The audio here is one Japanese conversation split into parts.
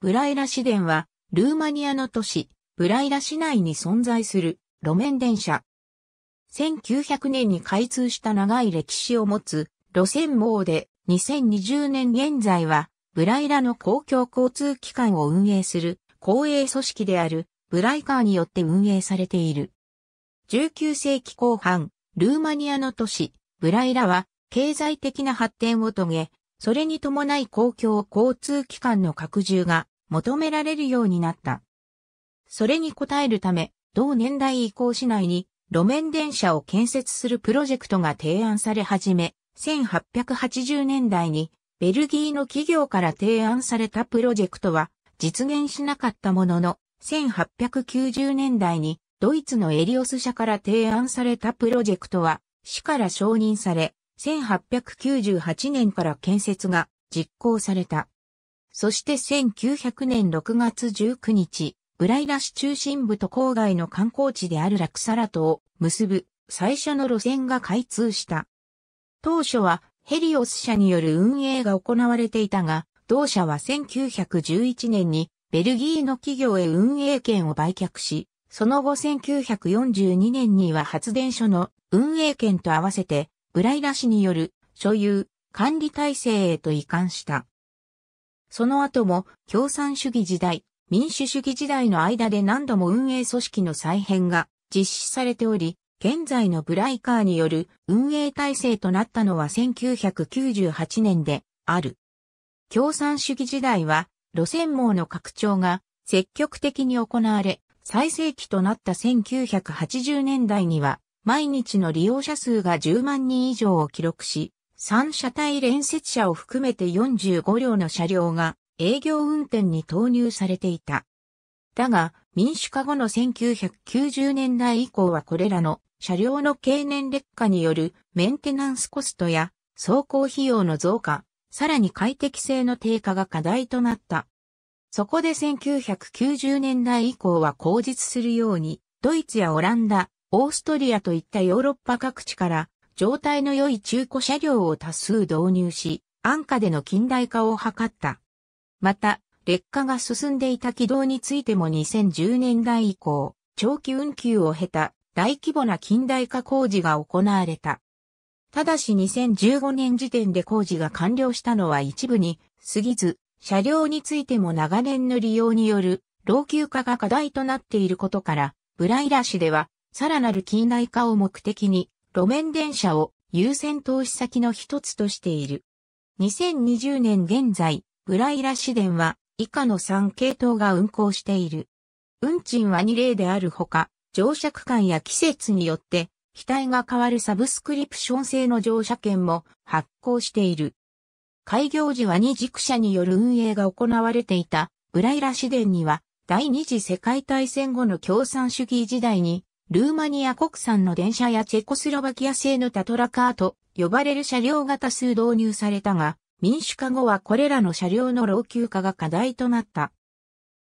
ブライラ市電は、ルーマニアの都市、ブライラ市内に存在する路面電車。1900年に開通した長い歴史を持つ路線網で、2020年現在は、ブライラの公共交通機関を運営する公営組織であるブライカーによって運営されている。19世紀後半、ルーマニアの都市、ブライラは経済的な発展を遂げ、それに伴い公共交通機関の拡充が求められるようになった。それに応えるため、同年代以降市内に路面電車を建設するプロジェクトが提案され始め、1880年代にベルギーの企業から提案されたプロジェクトは実現しなかったものの、1890年代にドイツのエリオス社から提案されたプロジェクトは市から承認され、1898年から建設が実行された。そして1900年6月19日、ブライラ市中心部と郊外の観光地であるラクサラトを結ぶ最初の路線が開通した。当初はヘリオス社による運営が行われていたが、同社は1911年にベルギーの企業へ運営権を売却し、その後1942年には発電所の運営権と合わせてブライラ氏による所有、管理体制へと移管した。その後も共産主義時代、民主主義時代の間で何度も運営組織の再編が実施されており、現在のブライカーによる運営体制となったのは1998年である。共産主義時代は路線網の拡張が積極的に行われ、最盛期となった1980年代には毎日の利用者数が10万人以上を記録し、3車体連接車を含めて45両の車両が営業運転に投入されていた。だが、民主化後の1990年代以降はこれらの車両の経年劣化によるメンテナンスコストや走行費用の増加、さらに快適性の低下が課題となった。そこで1990年代以降は口実するように、ドイツやオランダ、オーストリアといったヨーロッパ各地から状態の良い中古車両を多数導入し、安価での近代化を図った。また、劣化が進んでいた軌道についても2010年代以降、長期運休を経た大規模な近代化工事が行われた。ただし2015年時点で工事が完了したのは一部に過ぎず、車両についても長年の利用による老朽化が課題となっていることから、ブライラ市ではさらなる近代化を目的に、路面電車を優先投資先の一つとしている。2020年現在、ブライラ市電は以下の3系統が運行している。運賃は2例であるほか、乗車区間や季節によって、機体が変わるサブスクリプション制の乗車券も発行している。開業時は二軸車による運営が行われていた、ブライラ市電には、第二次世界大戦後の共産主義時代に、ルーマニア国産の電車やチェコスロバキア製のタトラカーと呼ばれる車両が多数導入されたが、民主化後はこれらの車両の老朽化が課題となった。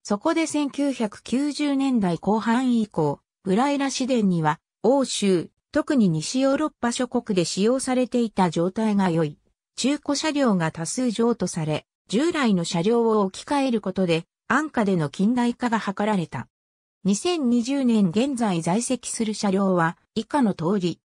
そこで1990年代後半以降、ブライラ市電には欧州、特に西ヨーロッパ諸国で使用されていた状態が良い、中古車両が多数譲渡され、従来の車両を置き換えることで、安価での近代化が図られた。2020年現在在籍する車両は以下の通り。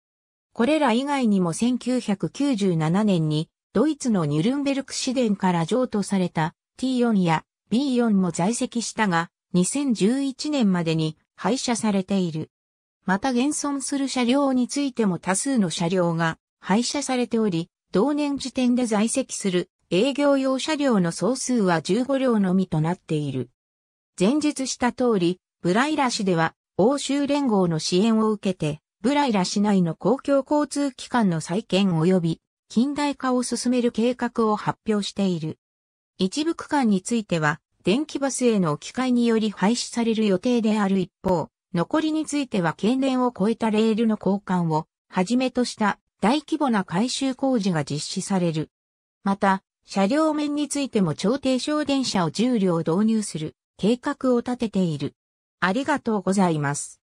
これら以外にも1997年にドイツのニュルンベルク市電から譲渡された T4 や B4 も在籍したが2011年までに廃車されている。また現存する車両についても多数の車両が廃車されており、同年時点で在籍する営業用車両の総数は15両のみとなっている。前述した通り、ブライラ市では欧州連合の支援を受けて、ブライラ市内の公共交通機関の再建及び近代化を進める計画を発表している。一部区間については、電気バスへの置き換えにより廃止される予定である一方、残りについては県連を超えたレールの交換をはじめとした大規模な改修工事が実施される。また、車両面についても超低床電車を10両導入する計画を立てている。ありがとうございます。